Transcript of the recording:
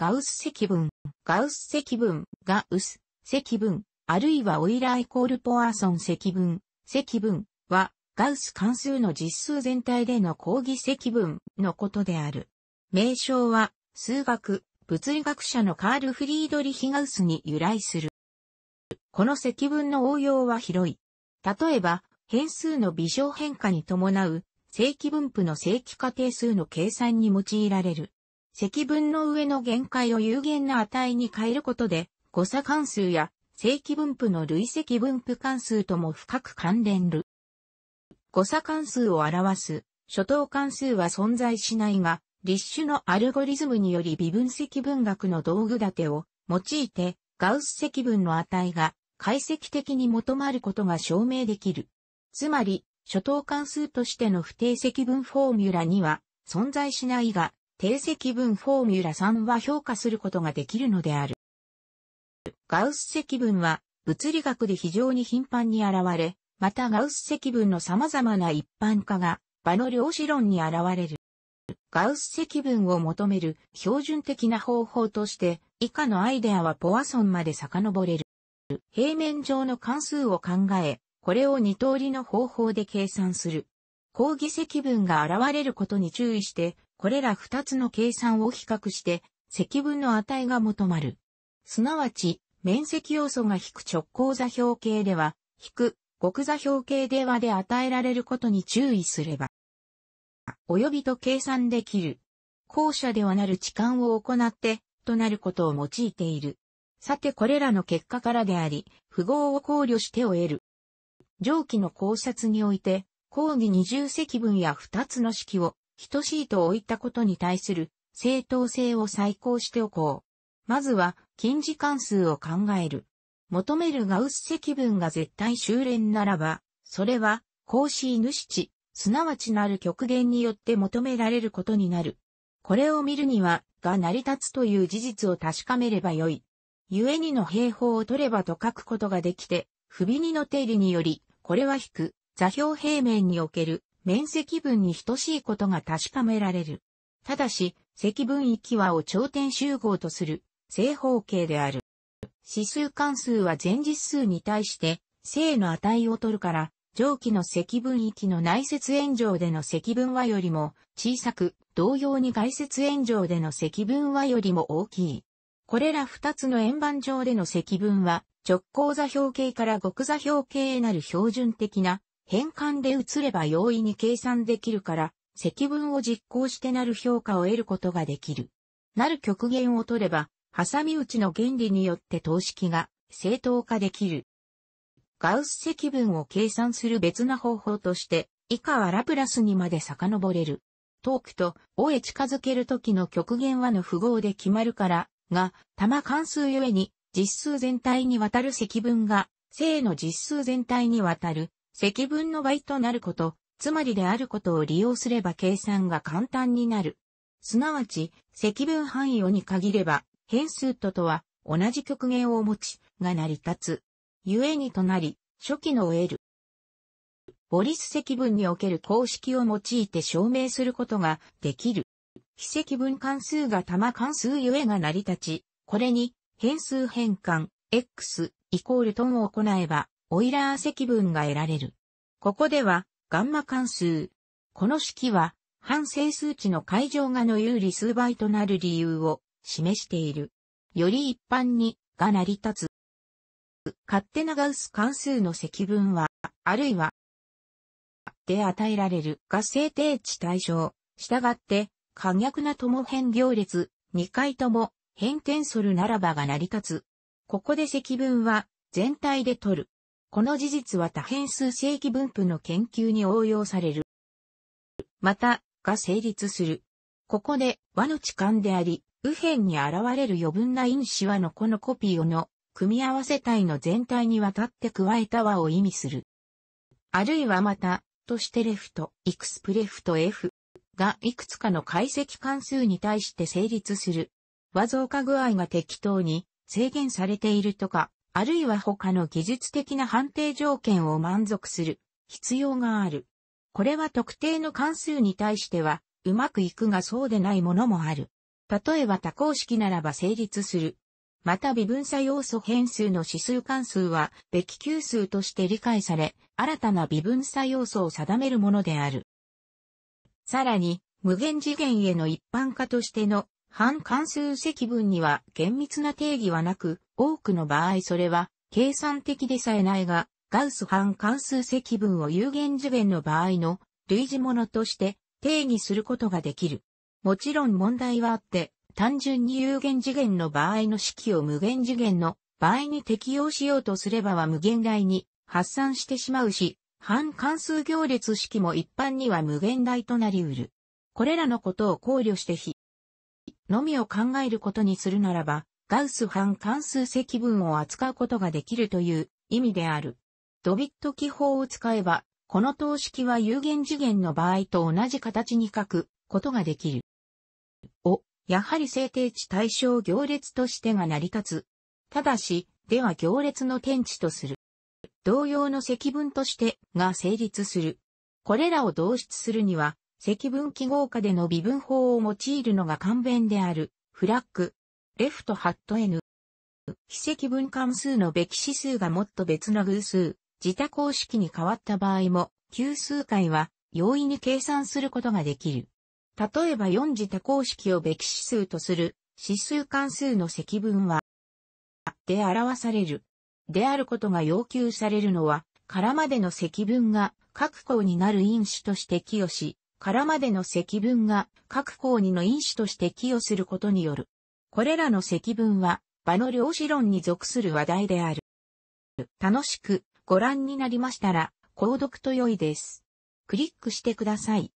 ガウス積分、ガウス積分、ガウス積分、あるいはオイラーイコールポアーソン積分、積分は、ガウス関数の実数全体での抗義積分のことである。名称は、数学、物理学者のカール・フリードリヒ・ガウスに由来する。この積分の応用は広い。例えば、変数の微小変化に伴う、正規分布の正規仮定数の計算に用いられる。積分の上の限界を有限な値に変えることで、誤差関数や正規分布の累積分布関数とも深く関連る。誤差関数を表す、初等関数は存在しないが、立種のアルゴリズムにより微分積分学の道具立てを用いて、ガウス積分の値が解析的に求まることが証明できる。つまり、初等関数としての不定積分フォーミュラには存在しないが、定積分フォーミュラ3は評価することができるのである。ガウス積分は物理学で非常に頻繁に現れ、またガウス積分の様々な一般化が場の量子論に現れる。ガウス積分を求める標準的な方法として以下のアイデアはポアソンまで遡れる。平面上の関数を考え、これを二通りの方法で計算する。抗議積分が現れることに注意してこれら二つの計算を比較して、積分の値が求まる。すなわち、面積要素が引く直行座標系では、引く極座標系ではで与えられることに注意すれば、及びと計算できる。後者ではなる置換を行って、となることを用いている。さてこれらの結果からであり、符号を考慮してを得る。上記の考察において、講義二重積分や2つの式を等しいと置いたことに対する正当性を再考しておこう。まずは、近似関数を考える。求めるガウス積分が絶対修練ならば、それは、ー・ヌシ値、すなわちなる極限によって求められることになる。これを見るには、が成り立つという事実を確かめればよい。故にの平方を取ればと書くことができて、不備にの定理により、これは引く、座標平面における面積分に等しいことが確かめられる。ただし、積分域和を頂点集合とする正方形である。指数関数は前日数に対して正の値を取るから、上記の積分域の内接円上での積分和よりも小さく、同様に外接円上での積分和よりも大きい。これら二つの円盤上での積分は直行座標形から極座標形へなる標準的な変換で移れば容易に計算できるから、積分を実行してなる評価を得ることができる。なる極限を取れば、挟み撃ちの原理によって等式が正当化できる。ガウス積分を計算する別な方法として、以下はラプラスにまで遡れる。トークと、尾へ近づける時の極限はの符号で決まるから、が、玉関数ゆえに、実数全体にわたる積分が、正の実数全体にわたる積分の倍となること、つまりであることを利用すれば計算が簡単になる。すなわち、積分範囲をに限れば、変数ととは同じ極限を持ち、が成り立つ。故にとなり、初期の L。ボリス積分における公式を用いて証明することができる。非積分関数が玉関数ゆえが成り立ち、これに変数変換 x イコールトンを行えば、オイラー積分が得られる。ここでは、ガンマ関数。この式は、反整数値の解乗がの有利数倍となる理由を示している。より一般に、が成り立つ。勝手なガウス関数の積分は、あるいは、で与えられるが制定値対象。したがって、可逆な共変行列、2回とも、変転するならばが成り立つ。ここで積分は、全体で取る。この事実は多変数正規分布の研究に応用される。また、が成立する。ここで和の置換であり、右辺に現れる余分な因子和のこのコピーをの組み合わせ体の全体にわたって加えた和を意味する。あるいはまた、としてレフト、エクスプレフト F がいくつかの解析関数に対して成立する。和増加具合が適当に制限されているとか、あるいは他の技術的な判定条件を満足する必要がある。これは特定の関数に対しては、うまくいくがそうでないものもある。例えば多項式ならば成立する。また微分差要素変数の指数関数は、べき級数として理解され、新たな微分差要素を定めるものである。さらに、無限次元への一般化としての半関数積分には厳密な定義はなく、多くの場合それは計算的でさえないが、ガウス半関数積分を有限次元の場合の類似ものとして定義することができる。もちろん問題はあって、単純に有限次元の場合の式を無限次元の場合に適用しようとすればは無限大に発散してしまうし、半関数行列式も一般には無限大となり得る。これらのことを考慮して非のみを考えることにするならば、ガウス半関数積分を扱うことができるという意味である。ドビット記法を使えば、この等式は有限次元の場合と同じ形に書くことができる。お、やはり制定値対象行列としてが成り立つ。ただし、では行列の点値とする。同様の積分としてが成立する。これらを導出するには、積分記号下での微分法を用いるのが簡便である、フラッグ、レフトハット N。非積分関数のべき指数がもっと別の偶数、自他公式に変わった場合も、級数回は容易に計算することができる。例えば4自他公式をべき指数とする指数関数の積分は、で表される。であることが要求されるのは、からまでの積分が各項になる因子として寄与し、からまでの積分が各項にの因子として寄与することによる。これらの積分は、場の量子論に属する話題である。楽しくご覧になりましたら、購読と良いです。クリックしてください。